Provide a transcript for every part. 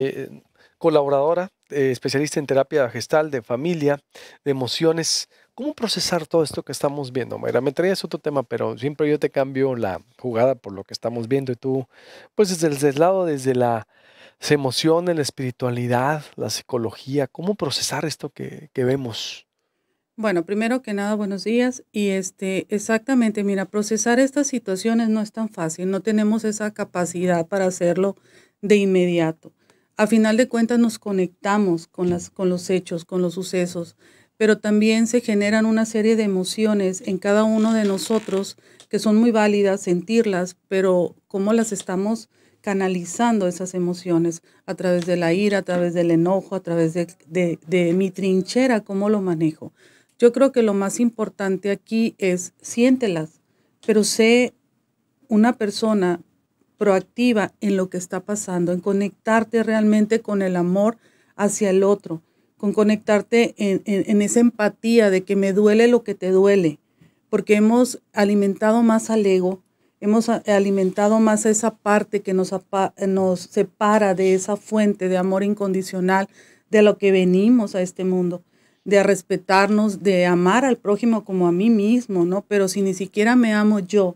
Eh, colaboradora, eh, especialista en terapia gestal, de familia, de emociones. ¿Cómo procesar todo esto que estamos viendo? Mayra, me traías otro tema, pero siempre yo te cambio la jugada por lo que estamos viendo y tú, pues desde, el lado, desde la emoción, la espiritualidad, la psicología, ¿cómo procesar esto que, que vemos? Bueno, primero que nada, buenos días. Y este, exactamente, mira, procesar estas situaciones no es tan fácil, no tenemos esa capacidad para hacerlo de inmediato a final de cuentas nos conectamos con, las, con los hechos, con los sucesos, pero también se generan una serie de emociones en cada uno de nosotros que son muy válidas sentirlas, pero cómo las estamos canalizando esas emociones a través de la ira, a través del enojo, a través de, de mi trinchera, cómo lo manejo. Yo creo que lo más importante aquí es siéntelas, pero sé una persona proactiva en lo que está pasando, en conectarte realmente con el amor hacia el otro, con conectarte en, esa empatía de que me duele lo que te duele, porque hemos alimentado más al ego, hemos alimentado más a esa parte que nos, nos separa de esa fuente de amor incondicional de lo que venimos a este mundo de respetarnos, de amar al prójimo como a mí mismo, ¿no? Pero si ni siquiera me amo yo,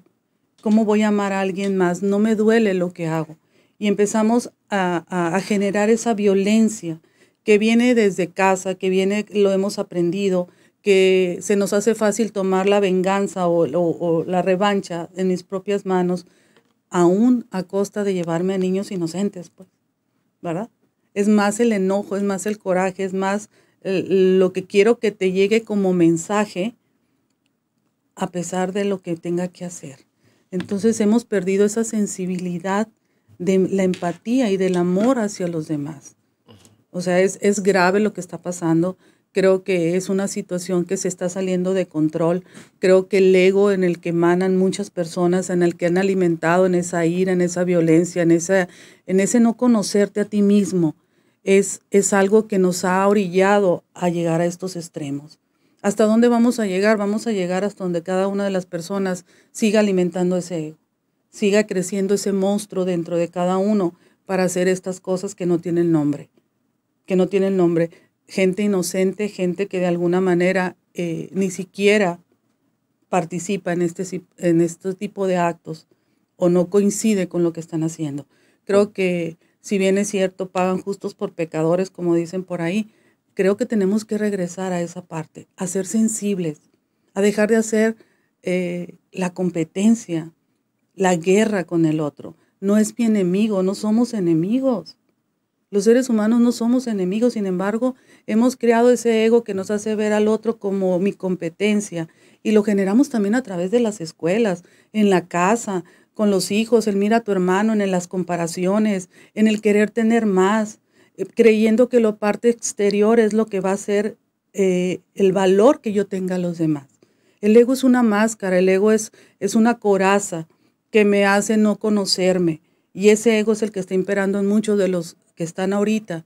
¿Cómo voy a amar a alguien más? No me duele lo que hago. Y empezamos a, a, generar esa violencia que viene desde casa, que viene, lo hemos aprendido, que se nos hace fácil tomar la venganza o, la revancha en mis propias manos, aún a costa de llevarme a niños inocentes, pues, ¿verdad? Es más el enojo, es más el coraje, es más eh, lo que quiero que te llegue como mensaje, a pesar de lo que tenga que hacer. Entonces hemos perdido esa sensibilidad de la empatía y del amor hacia los demás. O sea, es, grave lo que está pasando. Creo que es una situación que se está saliendo de control. Creo que el ego en el que emanan muchas personas, en el que han alimentado en esa ira, en esa violencia, en, esa, en ese no conocerte a ti mismo, es, es algo que nos ha orillado a llegar a estos extremos. ¿Hasta dónde vamos a llegar? Vamos a llegar hasta donde cada una de las personas siga alimentando ese ego, siga creciendo ese monstruo dentro de cada uno para hacer estas cosas que no tienen nombre, que no tienen nombre. Gente inocente, gente que de alguna manera eh, ni siquiera participa en este, en este tipo de actos o no coincide con lo que están haciendo. Creo que si bien es cierto, pagan justos por pecadores, como dicen por ahí, creo que tenemos que regresar a esa parte, a ser sensibles, a dejar de hacer eh, la competencia, la guerra con el otro. No es mi enemigo, no somos enemigos. Los seres humanos no somos enemigos, sin embargo, hemos creado ese ego que nos hace ver al otro como mi competencia y lo generamos también a través de las escuelas, en la casa, con los hijos, el mira a tu hermano, en las comparaciones, en el querer tener más, creyendo que la parte exterior es lo que va a ser eh, el valor que yo tenga a los demás. El ego es una máscara, el ego es, es una coraza que me hace no conocerme. Y ese ego es el que está imperando en muchos de los que están ahorita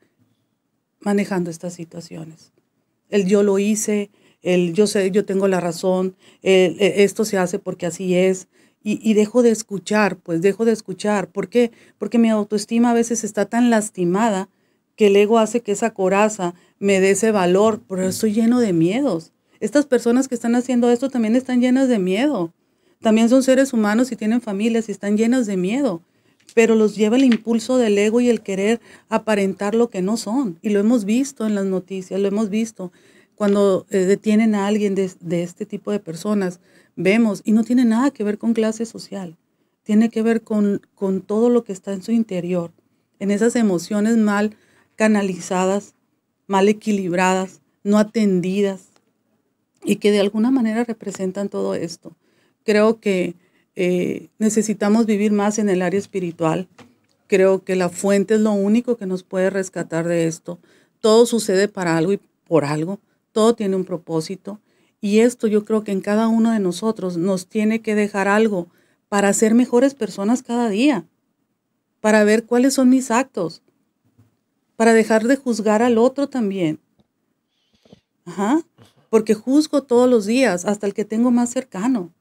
manejando estas situaciones. El yo lo hice, el yo sé, yo tengo la razón, e, esto se hace porque así es. Y, y, dejo de escuchar, pues dejo de escuchar. ¿Por qué? Porque mi autoestima a veces está tan lastimada que el ego hace que esa coraza me dé ese valor, pero mm. estoy lleno de miedos. Estas personas que están haciendo esto también están llenas de miedo. También son seres humanos y tienen familias y están llenas de miedo, pero los lleva el impulso del ego y el querer aparentar lo que no son. Y lo hemos visto en las noticias, lo hemos visto cuando eh, detienen a alguien de, este tipo de personas, vemos, y no tiene nada que ver con clase social, tiene que ver con, con todo lo que está en su interior, en esas emociones mal canalizadas, mal equilibradas, no atendidas y que de alguna manera representan todo esto. Creo que eh, necesitamos vivir más en el área espiritual. Creo que la fuente es lo único que nos puede rescatar de esto. Todo sucede para algo y por algo. Todo tiene un propósito. Y esto yo creo que en cada uno de nosotros nos tiene que dejar algo para ser mejores personas cada día, para ver cuáles son mis actos, para dejar de juzgar al otro también. porque juzgo todos los días, hasta el que tengo más cercano.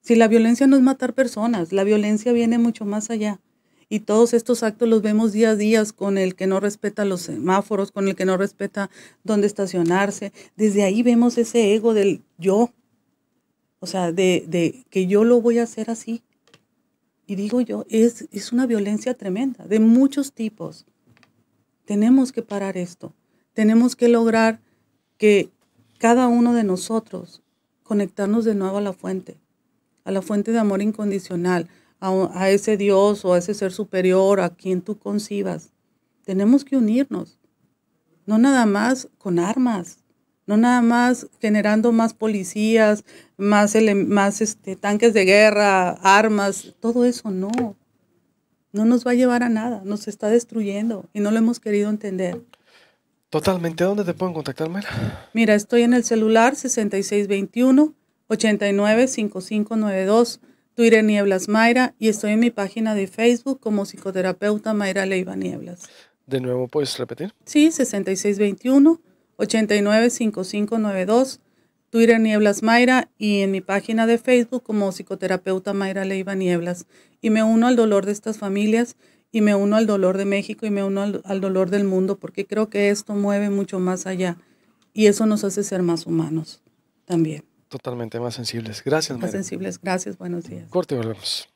Si la violencia no es matar personas, la violencia viene mucho más allá. Y todos estos actos los vemos día a día con el que no respeta los semáforos, con el que no respeta dónde estacionarse. Desde ahí vemos ese ego del yo. O sea, de, de que yo lo voy a hacer así. Y digo yo, es, es una violencia tremenda, de muchos tipos. Tenemos que parar esto. Tenemos que lograr que cada uno de nosotros conectarnos de nuevo a la fuente, a la fuente de amor incondicional, a, ese Dios o a ese ser superior, a quien tú concibas. Tenemos que unirnos, no nada más con armas, no nada más generando más policías, más, más este, tanques de guerra, armas, todo eso no no nos va a llevar a nada, nos está destruyendo y no lo hemos querido entender. Totalmente, ¿dónde te pueden contactar, Mayra? Mira, estoy en el celular 6621 895592, Twitter Nieblas Mayra y estoy en mi página de Facebook como psicoterapeuta Mayra Leiva Nieblas. De nuevo, ¿puedes repetir? Sí, 6621 895592. Twitter Nieblas Mayra y en mi página de Facebook como psicoterapeuta Mayra Leiva Nieblas. Y me uno al dolor de estas familias y me uno al dolor de México y me uno al, dolor del mundo porque creo que esto mueve mucho más allá y eso nos hace ser más humanos también. Totalmente más sensibles. Gracias, Mayra. Más sensibles. Gracias. Buenos días. Corte y volvemos.